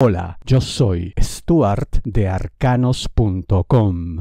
Hola, yo soy Stuart de arcanos.com.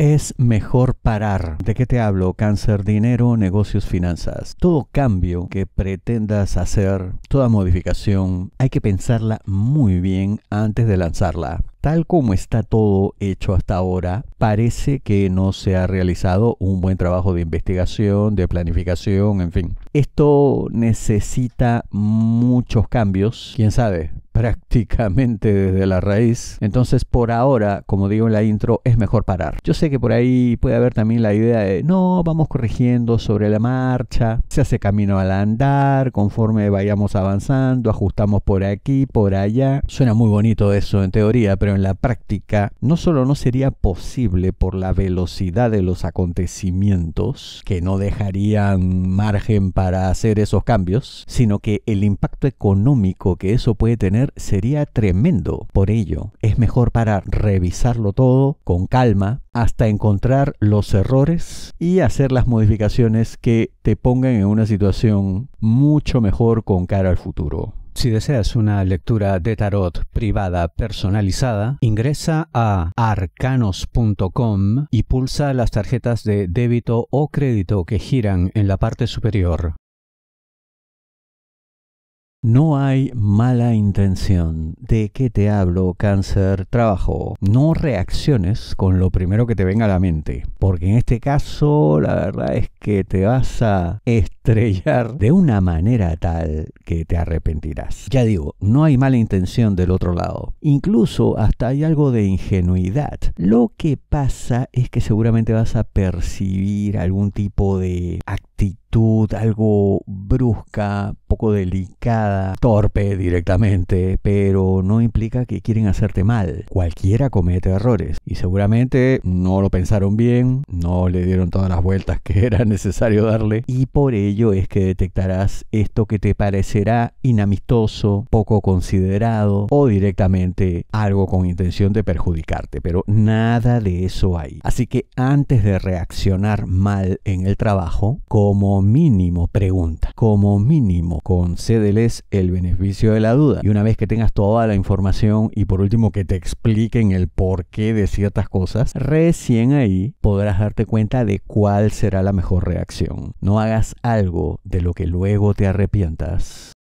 Es mejor parar. ¿De qué te hablo? Cáncer, dinero, negocios, finanzas. Todo cambio que pretendas hacer, toda modificación, hay que pensarla muy bien antes de lanzarla. Tal como está todo hecho hasta ahora, parece que no se ha realizado un buen trabajo de investigación, de planificación, en fin. Esto necesita muchos cambios. ¿Quién sabe? prácticamente desde la raíz. Entonces, por ahora, como digo en la intro, es mejor parar. Yo sé que por ahí puede haber también la idea de, no, vamos corrigiendo sobre la marcha, se hace camino al andar, conforme vayamos avanzando, ajustamos por aquí, por allá. Suena muy bonito eso en teoría, pero en la práctica no solo no sería posible por la velocidad de los acontecimientos, que no dejarían margen para hacer esos cambios, sino que el impacto económico que eso puede tener sería tremendo. Por ello, es mejor para revisarlo todo con calma hasta encontrar los errores y hacer las modificaciones que te pongan en una situación mucho mejor con cara al futuro. Si deseas una lectura de tarot privada personalizada, ingresa a arcanos.com y pulsa las tarjetas de débito o crédito que giran en la parte superior. No hay mala intención. ¿De qué te hablo, cáncer? Trabajo. No reacciones con lo primero que te venga a la mente. Porque en este caso, la verdad es que te vas a estrellar de una manera tal que te arrepentirás. Ya digo, no hay mala intención del otro lado. Incluso hasta hay algo de ingenuidad. Lo que pasa es que seguramente vas a percibir algún tipo de actitud algo brusca, poco delicada, torpe directamente, pero no implica que quieren hacerte mal. Cualquiera comete errores y seguramente no lo pensaron bien, no le dieron todas las vueltas que era necesario darle y por ello es que detectarás esto que te parecerá inamistoso, poco considerado o directamente algo con intención de perjudicarte, pero nada de eso hay. Así que antes de reaccionar mal en el trabajo, como mínimo pregunta, como mínimo concédeles el beneficio de la duda. Y una vez que tengas toda la información y por último que te expliquen el porqué de ciertas cosas, recién ahí podrás darte cuenta de cuál será la mejor reacción. No hagas algo de lo que luego te arrepientas.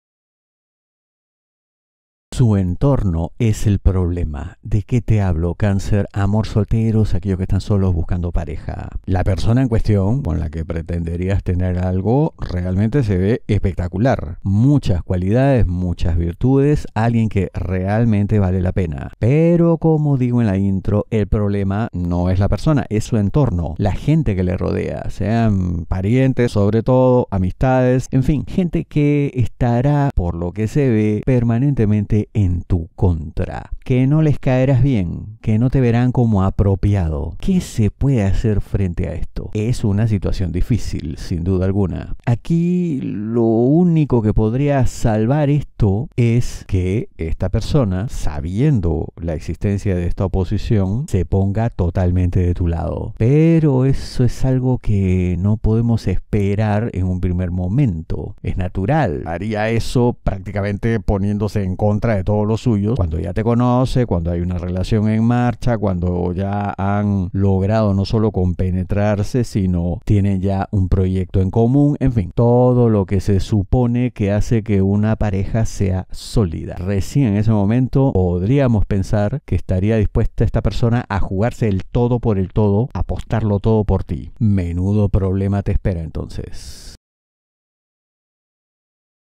Su entorno es el problema. ¿De qué te hablo? Cáncer, amor solteros, aquellos que están solos buscando pareja. La persona en cuestión con la que pretenderías tener algo realmente se ve espectacular. Muchas cualidades, muchas virtudes, alguien que realmente vale la pena. Pero como digo en la intro, el problema no es la persona, es su entorno, la gente que le rodea, sean parientes sobre todo, amistades, en fin, gente que estará, por lo que se ve, permanentemente en tu contra, que no les caerás bien, que no te verán como apropiado. ¿Qué se puede hacer frente a esto? Es una situación difícil, sin duda alguna. Aquí lo único que podría salvar esto es que esta persona, sabiendo la existencia de esta oposición, se ponga totalmente de tu lado. Pero eso es algo que no podemos esperar en un primer momento. Es natural. Haría eso prácticamente poniéndose en contra de todos los suyos cuando ya te conoce, cuando hay una relación en marcha, cuando ya han logrado no solo compenetrarse, sino tienen ya un proyecto en común, en fin, todo lo que se supone que hace que una pareja sea sólida. Recién en ese momento podríamos pensar que estaría dispuesta esta persona a jugarse el todo por el todo, apostarlo todo por ti. Menudo problema te espera entonces.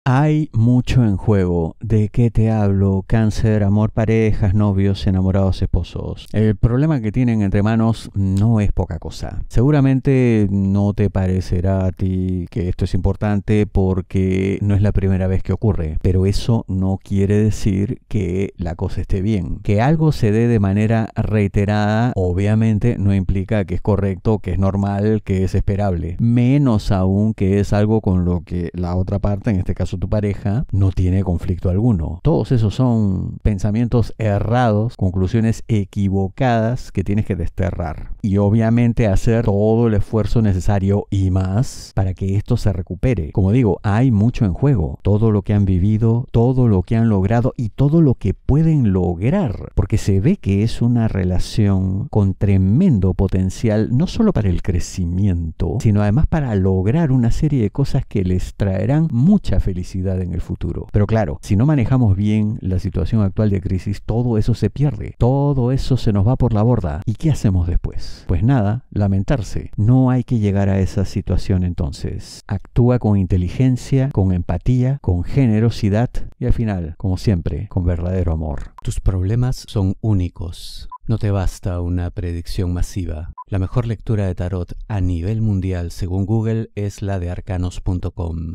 Hay mucho en juego. ¿De qué te hablo? Cáncer, amor, parejas, novios, enamorados, esposos. El problema que tienen entre manos no es poca cosa. Seguramente no te parecerá a ti que esto es importante porque no es la primera vez que ocurre. Pero eso no quiere decir que la cosa esté bien. Que algo se dé de manera reiterada obviamente no implica que es correcto, que es normal, que es esperable. Menos aún que es algo con lo que la otra parte, en este caso tu pareja, no tiene conflicto alguno. Todos esos son pensamientos errados, conclusiones equivocadas que tienes que desterrar. Y obviamente hacer todo el esfuerzo necesario y más para que esto se recupere. Como digo, hay mucho en juego. Todo lo que han vivido, todo lo que han logrado y todo lo que pueden lograr. Porque se ve que es una relación con tremendo potencial, no solo para el crecimiento, sino además para lograr una serie de cosas que les traerán mucha felicidad en el futuro. Pero claro, si no manejamos bien la situación actual de crisis, todo eso se pierde, todo eso se nos va por la borda. ¿Y qué hacemos después? Pues nada, lamentarse. No hay que llegar a esa situación entonces. Actúa con inteligencia, con empatía, con generosidad y al final, como siempre, con verdadero amor. Tus problemas son únicos. No te basta una predicción masiva. La mejor lectura de tarot a nivel mundial según Google es la de arcanos.com.